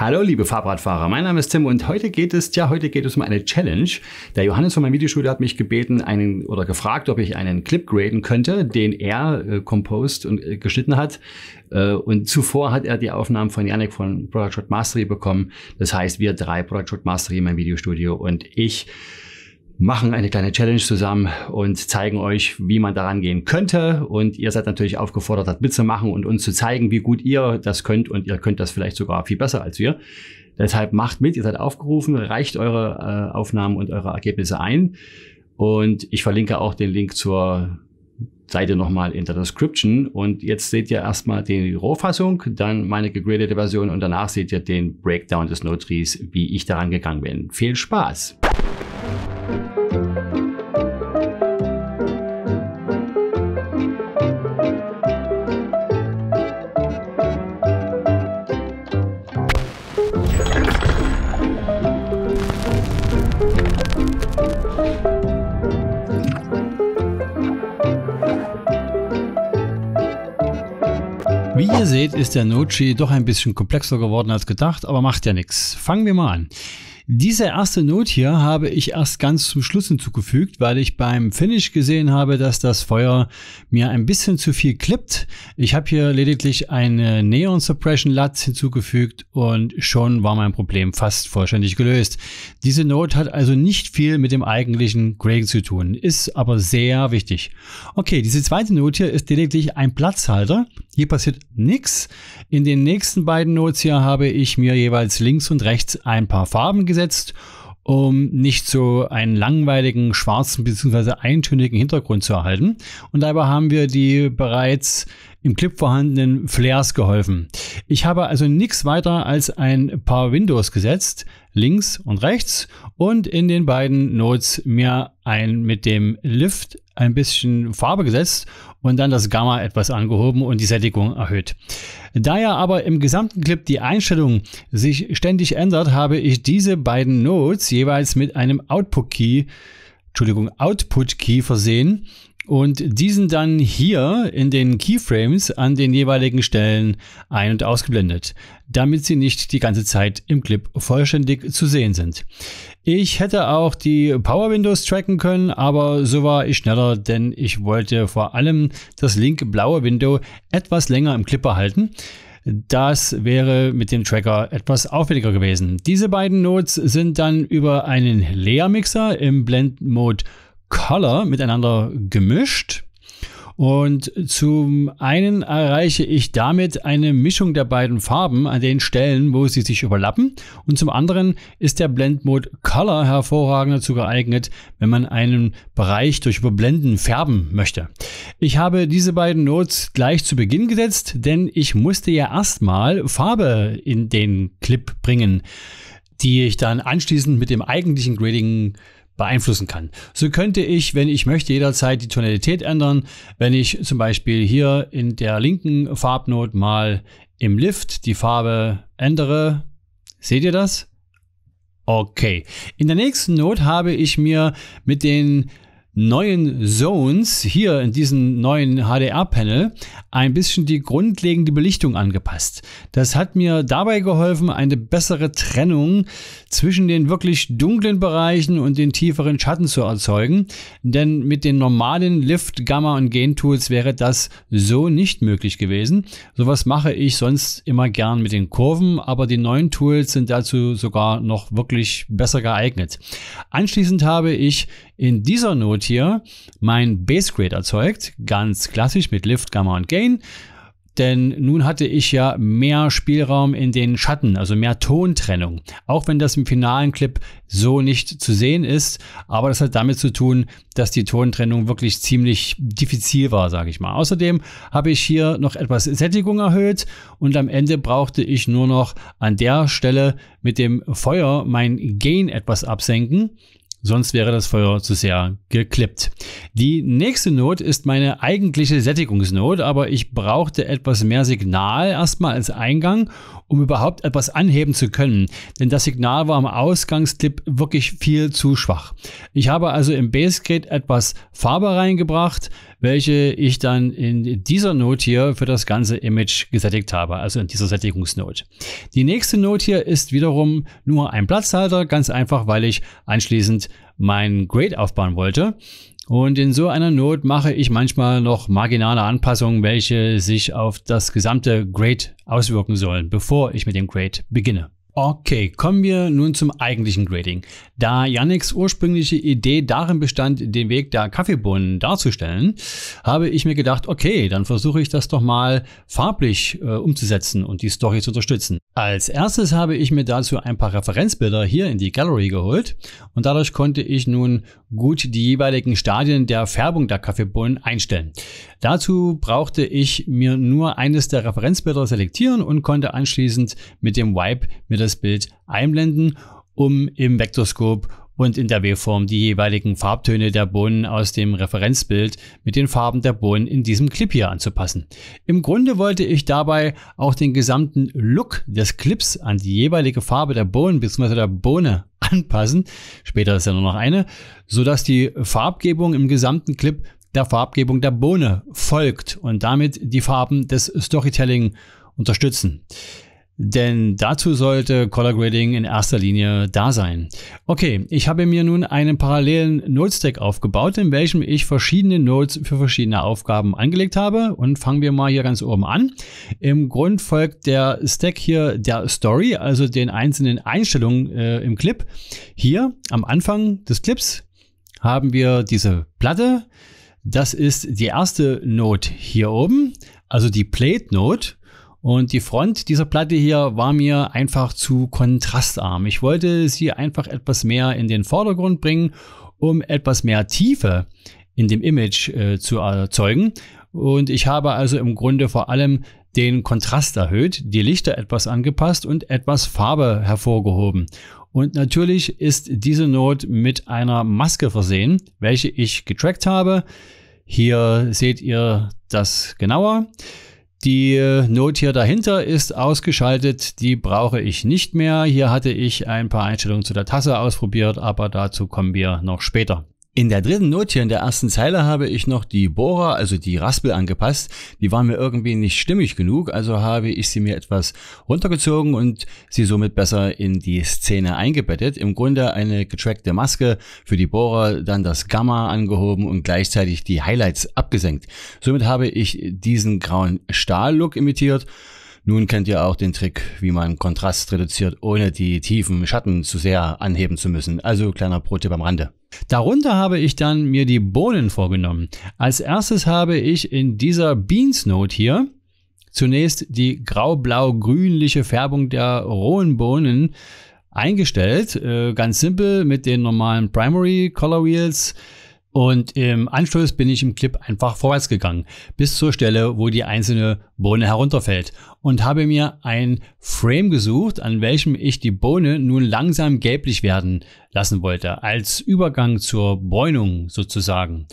Hallo liebe Fahrradfahrer, mein Name ist Tim und heute geht es, ja heute geht es um eine Challenge. Der Johannes von meinem Videostudio hat mich gebeten einen, oder gefragt, ob ich einen Clip graden könnte, den er äh, composed und äh, geschnitten hat. Äh, und zuvor hat er die Aufnahmen von Yannick von Product Shot Mastery bekommen. Das heißt, wir drei Product Shot Mastery in meinem Videostudio und ich machen eine kleine Challenge zusammen und zeigen euch, wie man daran gehen könnte. Und ihr seid natürlich aufgefordert, das mitzumachen und uns zu zeigen, wie gut ihr das könnt. Und ihr könnt das vielleicht sogar viel besser als wir. Deshalb macht mit, ihr seid aufgerufen, reicht eure äh, Aufnahmen und eure Ergebnisse ein. Und ich verlinke auch den Link zur Seite nochmal in der Description. Und jetzt seht ihr erstmal die Rohfassung, dann meine gegradete Version und danach seht ihr den Breakdown des Notries, wie ich daran gegangen bin. Viel Spaß! Damit ist der Nochi doch ein bisschen komplexer geworden als gedacht, aber macht ja nichts. Fangen wir mal an. Diese erste Note hier habe ich erst ganz zum Schluss hinzugefügt, weil ich beim Finish gesehen habe, dass das Feuer mir ein bisschen zu viel klippt. Ich habe hier lediglich eine Neon Suppression LUT hinzugefügt und schon war mein Problem fast vollständig gelöst. Diese Note hat also nicht viel mit dem eigentlichen Grading zu tun, ist aber sehr wichtig. Okay, diese zweite Note hier ist lediglich ein Platzhalter. Hier passiert nichts. In den nächsten beiden Notes hier habe ich mir jeweils links und rechts ein paar Farben gesetzt eingesetzt, um nicht so einen langweiligen, schwarzen bzw. eintönigen Hintergrund zu erhalten. Und dabei haben wir die bereits im Clip vorhandenen Flares geholfen. Ich habe also nichts weiter als ein paar Windows gesetzt, links und rechts, und in den beiden Nodes mir ein mit dem Lift ein bisschen Farbe gesetzt und dann das Gamma etwas angehoben und die Sättigung erhöht. Da ja aber im gesamten Clip die Einstellung sich ständig ändert, habe ich diese beiden Nodes jeweils mit einem Output-Key Entschuldigung, Output-Key versehen, und diesen dann hier in den Keyframes an den jeweiligen Stellen ein- und ausgeblendet, damit sie nicht die ganze Zeit im Clip vollständig zu sehen sind. Ich hätte auch die Power Windows tracken können, aber so war ich schneller, denn ich wollte vor allem das linke blaue Window etwas länger im Clip behalten. Das wäre mit dem Tracker etwas aufwendiger gewesen. Diese beiden Nodes sind dann über einen Layer Mixer im Blend Mode Color miteinander gemischt. Und zum einen erreiche ich damit eine Mischung der beiden Farben an den Stellen, wo sie sich überlappen. Und zum anderen ist der Blend Mode Color hervorragend dazu geeignet, wenn man einen Bereich durch Überblenden färben möchte. Ich habe diese beiden Notes gleich zu Beginn gesetzt, denn ich musste ja erstmal Farbe in den Clip bringen, die ich dann anschließend mit dem eigentlichen Grading beeinflussen kann. So könnte ich, wenn ich möchte, jederzeit die Tonalität ändern. Wenn ich zum Beispiel hier in der linken Farbnot mal im Lift die Farbe ändere, seht ihr das? Okay. In der nächsten Not habe ich mir mit den neuen Zones hier in diesem neuen HDR-Panel ein bisschen die grundlegende Belichtung angepasst. Das hat mir dabei geholfen, eine bessere Trennung zwischen den wirklich dunklen Bereichen und den tieferen Schatten zu erzeugen, denn mit den normalen Lift, Gamma und Gain Tools wäre das so nicht möglich gewesen. Sowas mache ich sonst immer gern mit den Kurven, aber die neuen Tools sind dazu sogar noch wirklich besser geeignet. Anschließend habe ich in dieser Note hier mein Grade erzeugt. Ganz klassisch mit Lift, Gamma und Gain. Denn nun hatte ich ja mehr Spielraum in den Schatten, also mehr Tontrennung. Auch wenn das im finalen Clip so nicht zu sehen ist, aber das hat damit zu tun, dass die Tontrennung wirklich ziemlich diffizil war, sage ich mal. Außerdem habe ich hier noch etwas Sättigung erhöht und am Ende brauchte ich nur noch an der Stelle mit dem Feuer mein Gain etwas absenken. Sonst wäre das Feuer zu sehr geklippt. Die nächste Not ist meine eigentliche Sättigungsnot, aber ich brauchte etwas mehr Signal erstmal als Eingang, um überhaupt etwas anheben zu können. Denn das Signal war am Ausgangstipp wirklich viel zu schwach. Ich habe also im Base etwas Farbe reingebracht, welche ich dann in dieser Note hier für das ganze Image gesättigt habe, also in dieser Sättigungsnote. Die nächste Note hier ist wiederum nur ein Platzhalter, ganz einfach, weil ich anschließend mein Grade aufbauen wollte. Und in so einer Note mache ich manchmal noch marginale Anpassungen, welche sich auf das gesamte Grade auswirken sollen, bevor ich mit dem Grade beginne. Okay, kommen wir nun zum eigentlichen Grading. Da Yannicks ursprüngliche Idee darin bestand, den Weg der Kaffeebohnen darzustellen, habe ich mir gedacht, okay, dann versuche ich das doch mal farblich äh, umzusetzen und die Story zu unterstützen. Als erstes habe ich mir dazu ein paar Referenzbilder hier in die Gallery geholt und dadurch konnte ich nun gut die jeweiligen Stadien der Färbung der Kaffeebohnen einstellen. Dazu brauchte ich mir nur eines der Referenzbilder selektieren und konnte anschließend mit dem Wipe mit das Bild einblenden, um im Vektorscope und in der W-Form die jeweiligen Farbtöne der Bohnen aus dem Referenzbild mit den Farben der Bohnen in diesem Clip hier anzupassen. Im Grunde wollte ich dabei auch den gesamten Look des Clips an die jeweilige Farbe der Bohnen bzw. der Bohne anpassen. Später ist ja nur noch eine, sodass die Farbgebung im gesamten Clip der Farbgebung der Bohne folgt und damit die Farben des Storytelling unterstützen. Denn dazu sollte Color Grading in erster Linie da sein. Okay, ich habe mir nun einen parallelen Node-Stack aufgebaut, in welchem ich verschiedene Nodes für verschiedene Aufgaben angelegt habe. Und fangen wir mal hier ganz oben an. Im Grund folgt der Stack hier der Story, also den einzelnen Einstellungen äh, im Clip. Hier am Anfang des Clips haben wir diese Platte. Das ist die erste Node hier oben, also die Plate Node. Und die Front dieser Platte hier war mir einfach zu kontrastarm. Ich wollte sie einfach etwas mehr in den Vordergrund bringen, um etwas mehr Tiefe in dem Image äh, zu erzeugen. Und ich habe also im Grunde vor allem den Kontrast erhöht, die Lichter etwas angepasst und etwas Farbe hervorgehoben. Und natürlich ist diese Note mit einer Maske versehen, welche ich getrackt habe. Hier seht ihr das genauer. Die Note hier dahinter ist ausgeschaltet, die brauche ich nicht mehr. Hier hatte ich ein paar Einstellungen zu der Tasse ausprobiert, aber dazu kommen wir noch später. In der dritten Note hier in der ersten Zeile habe ich noch die Bohrer, also die Raspel angepasst. Die waren mir irgendwie nicht stimmig genug, also habe ich sie mir etwas runtergezogen und sie somit besser in die Szene eingebettet. Im Grunde eine getrackte Maske für die Bohrer, dann das Gamma angehoben und gleichzeitig die Highlights abgesenkt. Somit habe ich diesen grauen Stahllook imitiert nun kennt ihr auch den Trick, wie man Kontrast reduziert, ohne die tiefen Schatten zu sehr anheben zu müssen. Also kleiner Pro-Tipp am Rande. Darunter habe ich dann mir die Bohnen vorgenommen. Als erstes habe ich in dieser Beans Note hier zunächst die grau-blau-grünliche Färbung der rohen Bohnen eingestellt. Äh, ganz simpel mit den normalen Primary Color Wheels und im Anschluss bin ich im Clip einfach vorwärts gegangen, bis zur Stelle, wo die einzelne Bohne herunterfällt und habe mir ein Frame gesucht, an welchem ich die Bohne nun langsam gelblich werden lassen wollte, als Übergang zur Bräunung sozusagen.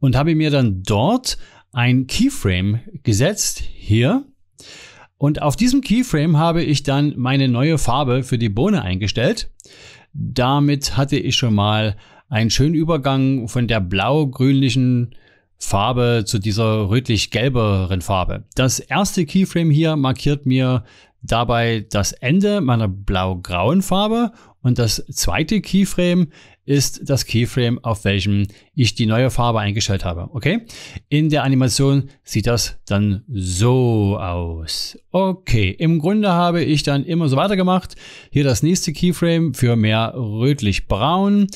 Und habe mir dann dort ein Keyframe gesetzt, hier. Und auf diesem Keyframe habe ich dann meine neue Farbe für die Bohne eingestellt. Damit hatte ich schon mal einen schönen Übergang von der blau-grünlichen Farbe zu dieser rötlich-gelberen Farbe. Das erste Keyframe hier markiert mir dabei das Ende meiner blau-grauen Farbe und das zweite Keyframe ist das Keyframe, auf welchem ich die neue Farbe eingestellt habe. Okay? In der Animation sieht das dann so aus. Okay, im Grunde habe ich dann immer so weitergemacht. Hier das nächste Keyframe für mehr rötlich-braun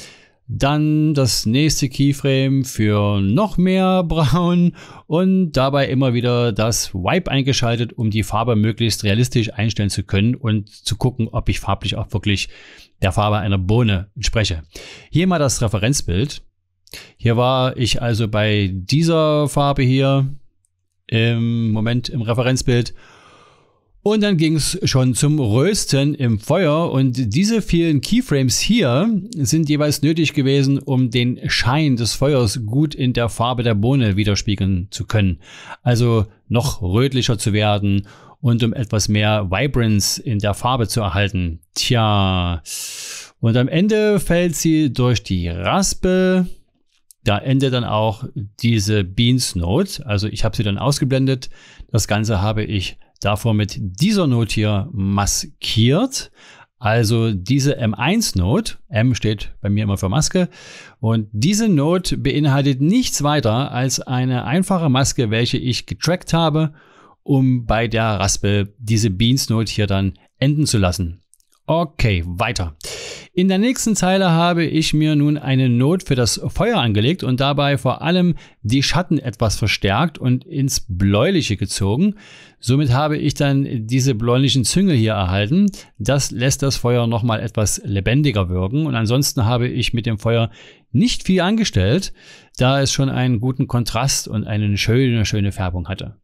dann das nächste Keyframe für noch mehr Braun und dabei immer wieder das Wipe eingeschaltet, um die Farbe möglichst realistisch einstellen zu können und zu gucken, ob ich farblich auch wirklich der Farbe einer Bohne entspreche. Hier mal das Referenzbild. Hier war ich also bei dieser Farbe hier im Moment im Referenzbild und dann ging es schon zum Rösten im Feuer und diese vielen Keyframes hier sind jeweils nötig gewesen, um den Schein des Feuers gut in der Farbe der Bohne widerspiegeln zu können. Also noch rötlicher zu werden und um etwas mehr Vibrance in der Farbe zu erhalten. Tja. Und am Ende fällt sie durch die Raspe. Da endet dann auch diese Beans Note. Also ich habe sie dann ausgeblendet. Das Ganze habe ich davor mit dieser Note hier maskiert. Also diese M1-Note, M steht bei mir immer für Maske, und diese Note beinhaltet nichts weiter als eine einfache Maske, welche ich getrackt habe, um bei der Raspel diese Beans-Note hier dann enden zu lassen. Okay, weiter. In der nächsten Zeile habe ich mir nun eine Note für das Feuer angelegt und dabei vor allem die Schatten etwas verstärkt und ins Bläuliche gezogen, Somit habe ich dann diese bläulichen Züngel hier erhalten. Das lässt das Feuer nochmal etwas lebendiger wirken. Und ansonsten habe ich mit dem Feuer nicht viel angestellt, da es schon einen guten Kontrast und eine schöne, schöne Färbung hatte.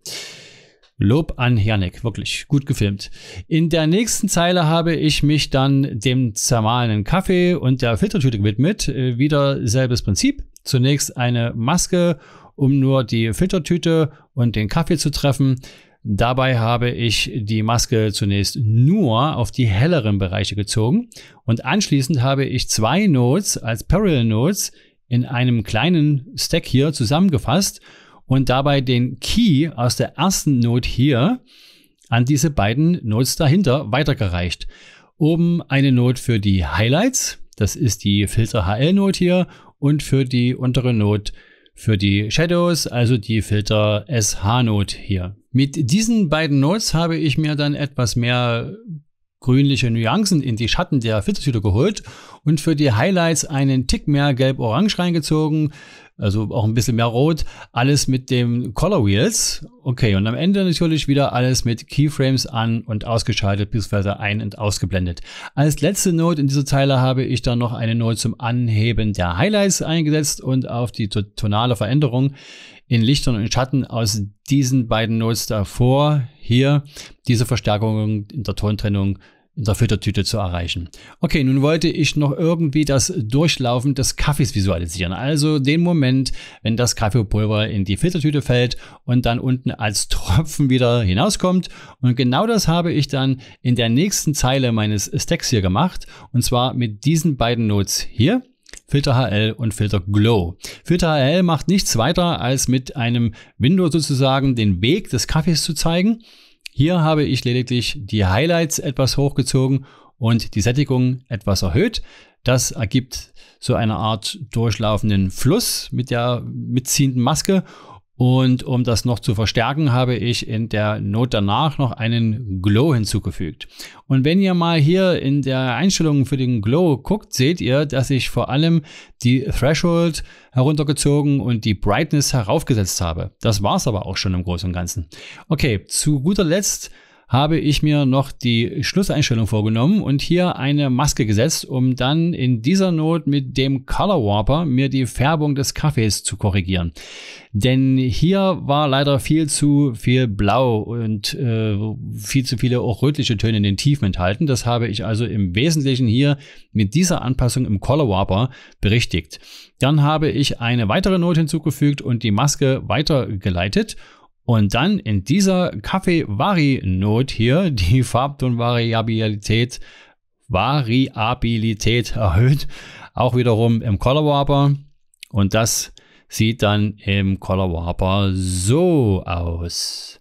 Lob an Janek, wirklich gut gefilmt. In der nächsten Zeile habe ich mich dann dem zermahlenen Kaffee und der Filtertüte gewidmet. Äh, wieder selbes Prinzip. Zunächst eine Maske, um nur die Filtertüte und den Kaffee zu treffen. Dabei habe ich die Maske zunächst nur auf die helleren Bereiche gezogen und anschließend habe ich zwei Notes als Parallel Notes in einem kleinen Stack hier zusammengefasst und dabei den Key aus der ersten Node hier an diese beiden Notes dahinter weitergereicht. Oben eine Node für die Highlights, das ist die Filter HL Node hier und für die untere Node für die Shadows, also die Filter SH-Note hier. Mit diesen beiden Notes habe ich mir dann etwas mehr grünliche Nuancen in die Schatten der Filtertüte geholt und für die Highlights einen Tick mehr gelb-orange reingezogen, also auch ein bisschen mehr rot, alles mit dem Color Wheels. Okay, und am Ende natürlich wieder alles mit Keyframes an und ausgeschaltet bzw. ein- und ausgeblendet. Als letzte Note in dieser Zeile habe ich dann noch eine Note zum Anheben der Highlights eingesetzt und auf die tonale Veränderung in Lichtern und Schatten aus diesen beiden Notes davor hier diese Verstärkung in der Tontrennung in der Füttertüte zu erreichen. Okay, nun wollte ich noch irgendwie das Durchlaufen des Kaffees visualisieren. Also den Moment, wenn das Kaffeepulver in die Filtertüte fällt und dann unten als Tropfen wieder hinauskommt. Und genau das habe ich dann in der nächsten Zeile meines Stacks hier gemacht. Und zwar mit diesen beiden Notes hier. Filter HL und Filter Glow. Filter HL macht nichts weiter, als mit einem Window sozusagen den Weg des Kaffees zu zeigen. Hier habe ich lediglich die Highlights etwas hochgezogen und die Sättigung etwas erhöht. Das ergibt so eine Art durchlaufenden Fluss mit der mitziehenden Maske und um das noch zu verstärken, habe ich in der Note danach noch einen Glow hinzugefügt. Und wenn ihr mal hier in der Einstellung für den Glow guckt, seht ihr, dass ich vor allem die Threshold heruntergezogen und die Brightness heraufgesetzt habe. Das war's aber auch schon im Großen und Ganzen. Okay, zu guter Letzt habe ich mir noch die Schlusseinstellung vorgenommen und hier eine Maske gesetzt, um dann in dieser Not mit dem Color Warper mir die Färbung des Kaffees zu korrigieren. Denn hier war leider viel zu viel Blau und äh, viel zu viele auch rötliche Töne in den Tiefen enthalten. Das habe ich also im Wesentlichen hier mit dieser Anpassung im Color Warper berichtigt. Dann habe ich eine weitere Not hinzugefügt und die Maske weitergeleitet und dann in dieser Kaffee-Vari-Note hier die Farbtonvariabilität Variabilität erhöht. Auch wiederum im Color Warper. Und das sieht dann im Color Warper so aus.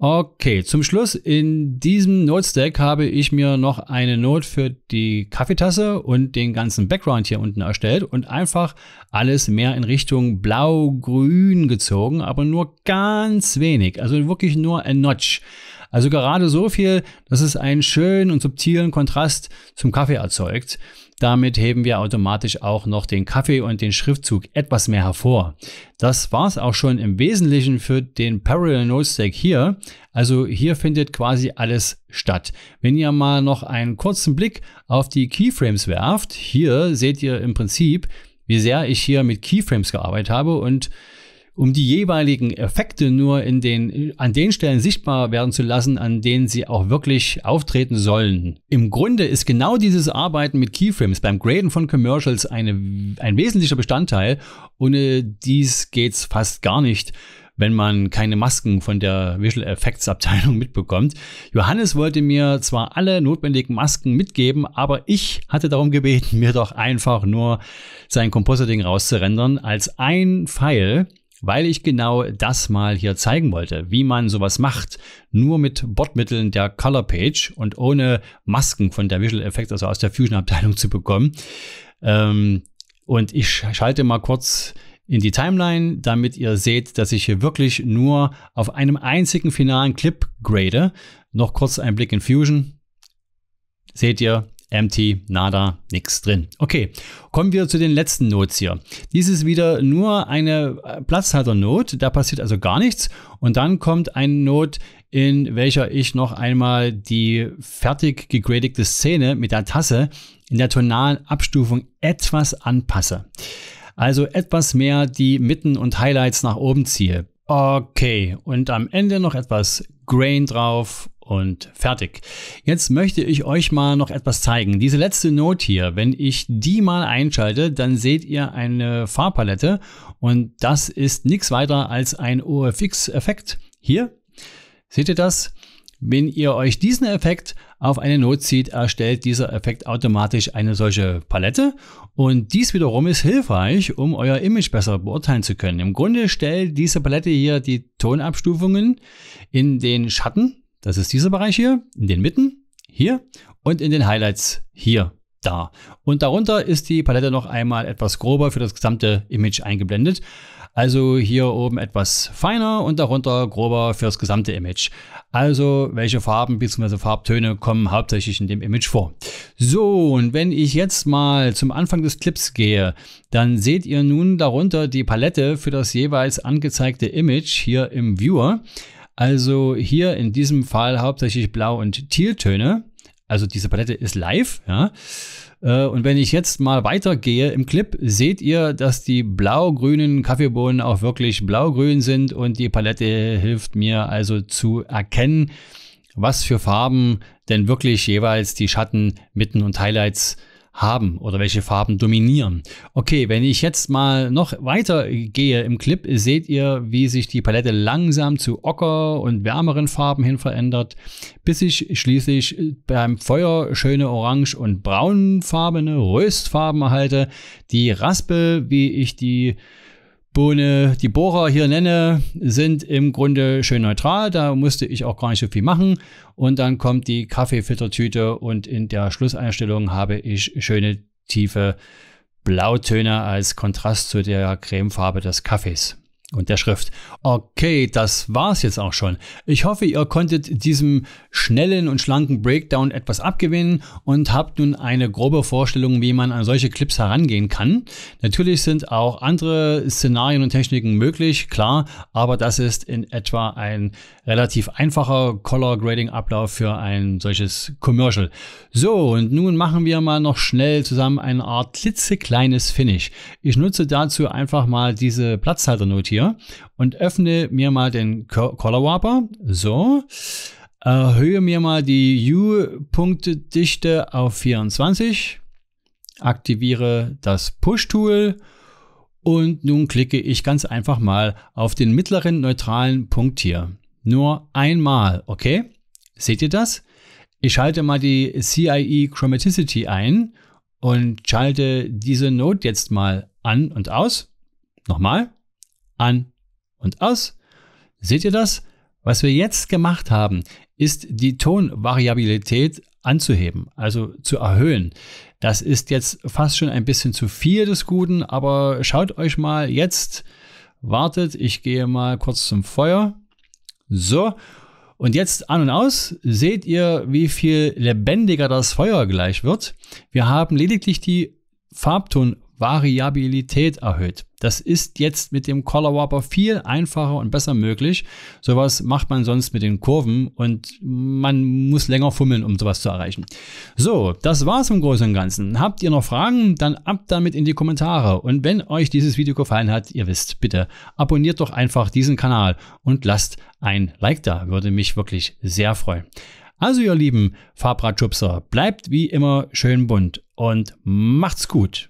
Okay, zum Schluss in diesem Node-Stack habe ich mir noch eine Note für die Kaffeetasse und den ganzen Background hier unten erstellt und einfach alles mehr in Richtung blau-grün gezogen, aber nur ganz wenig, also wirklich nur ein Notch. Also gerade so viel, dass es einen schönen und subtilen Kontrast zum Kaffee erzeugt. Damit heben wir automatisch auch noch den Kaffee und den Schriftzug etwas mehr hervor. Das war's auch schon im Wesentlichen für den Parallel Note Stack hier. Also hier findet quasi alles statt. Wenn ihr mal noch einen kurzen Blick auf die Keyframes werft, hier seht ihr im Prinzip, wie sehr ich hier mit Keyframes gearbeitet habe und um die jeweiligen Effekte nur in den, an den Stellen sichtbar werden zu lassen, an denen sie auch wirklich auftreten sollen. Im Grunde ist genau dieses Arbeiten mit Keyframes beim Graden von Commercials eine, ein wesentlicher Bestandteil. Ohne dies geht es fast gar nicht wenn man keine Masken von der Visual Effects Abteilung mitbekommt. Johannes wollte mir zwar alle notwendigen Masken mitgeben, aber ich hatte darum gebeten, mir doch einfach nur sein Compositing rauszurendern als ein Pfeil weil ich genau das mal hier zeigen wollte, wie man sowas macht, nur mit Bordmitteln der Color Page und ohne Masken von der Visual Effects, also aus der Fusion-Abteilung zu bekommen. Ähm, und ich schalte mal kurz in die Timeline, damit ihr seht, dass ich hier wirklich nur auf einem einzigen finalen Clip grade. Noch kurz ein Blick in Fusion. Seht ihr, empty, nada, nichts drin. Okay, kommen wir zu den letzten Notes hier. Dies ist wieder nur eine äh, Platzhalter-Node, da passiert also gar nichts. Und dann kommt eine Node, in welcher ich noch einmal die fertig gegradigte Szene mit der Tasse in der tonalen Abstufung etwas anpasse. Also etwas mehr die Mitten und Highlights nach oben ziehe. Okay, und am Ende noch etwas Grain drauf und fertig. Jetzt möchte ich euch mal noch etwas zeigen. Diese letzte Note hier, wenn ich die mal einschalte, dann seht ihr eine Farbpalette und das ist nichts weiter als ein OFX-Effekt. Hier, seht ihr das? Wenn ihr euch diesen Effekt auf eine Note zieht, erstellt dieser Effekt automatisch eine solche Palette und dies wiederum ist hilfreich, um euer Image besser beurteilen zu können. Im Grunde stellt diese Palette hier die Tonabstufungen in den Schatten das ist dieser Bereich hier, in den Mitten, hier und in den Highlights hier, da. Und darunter ist die Palette noch einmal etwas grober für das gesamte Image eingeblendet. Also hier oben etwas feiner und darunter grober für das gesamte Image. Also welche Farben bzw. Farbtöne kommen hauptsächlich in dem Image vor. So, und wenn ich jetzt mal zum Anfang des Clips gehe, dann seht ihr nun darunter die Palette für das jeweils angezeigte Image hier im Viewer. Also hier in diesem Fall hauptsächlich Blau- und Tieltöne. Also diese Palette ist live. Ja. Äh, und wenn ich jetzt mal weitergehe im Clip, seht ihr, dass die blau-grünen Kaffeebohnen auch wirklich blau-grün sind und die Palette hilft mir also zu erkennen, was für Farben denn wirklich jeweils die Schatten, Mitten und Highlights äh, haben oder welche Farben dominieren. Okay, wenn ich jetzt mal noch weiter gehe im Clip, seht ihr, wie sich die Palette langsam zu ocker und wärmeren Farben hin verändert, bis ich schließlich beim Feuer schöne orange und braunfarbene Röstfarben erhalte. Die Raspel, wie ich die Bohne, die Bohrer hier nenne, sind im Grunde schön neutral. Da musste ich auch gar nicht so viel machen. Und dann kommt die Kaffeefiltertüte und in der Schlusseinstellung habe ich schöne tiefe Blautöne als Kontrast zu der Cremefarbe des Kaffees und der Schrift. Okay, das war's jetzt auch schon. Ich hoffe, ihr konntet diesem schnellen und schlanken Breakdown etwas abgewinnen und habt nun eine grobe Vorstellung, wie man an solche Clips herangehen kann. Natürlich sind auch andere Szenarien und Techniken möglich, klar, aber das ist in etwa ein relativ einfacher Color Grading Ablauf für ein solches Commercial. So, und nun machen wir mal noch schnell zusammen eine Art klitzekleines Finish. Ich nutze dazu einfach mal diese Platzhalternotierung hier und öffne mir mal den Color Warper. So. Erhöhe mir mal die U-Punktedichte auf 24. Aktiviere das Push-Tool. Und nun klicke ich ganz einfach mal auf den mittleren neutralen Punkt hier. Nur einmal, okay? Seht ihr das? Ich schalte mal die CIE Chromaticity ein und schalte diese Note jetzt mal an und aus. Nochmal an und aus. Seht ihr das? Was wir jetzt gemacht haben, ist die Tonvariabilität anzuheben, also zu erhöhen. Das ist jetzt fast schon ein bisschen zu viel des Guten, aber schaut euch mal jetzt, wartet, ich gehe mal kurz zum Feuer. So, und jetzt an und aus seht ihr, wie viel lebendiger das Feuer gleich wird. Wir haben lediglich die Farbton Variabilität erhöht. Das ist jetzt mit dem Color Whopper viel einfacher und besser möglich. Sowas macht man sonst mit den Kurven und man muss länger fummeln, um sowas zu erreichen. So, das war's im Großen und Ganzen. Habt ihr noch Fragen? Dann ab damit in die Kommentare. Und wenn euch dieses Video gefallen hat, ihr wisst, bitte abonniert doch einfach diesen Kanal und lasst ein Like da. Würde mich wirklich sehr freuen. Also ihr lieben Fahrradschubser, bleibt wie immer schön bunt und macht's gut.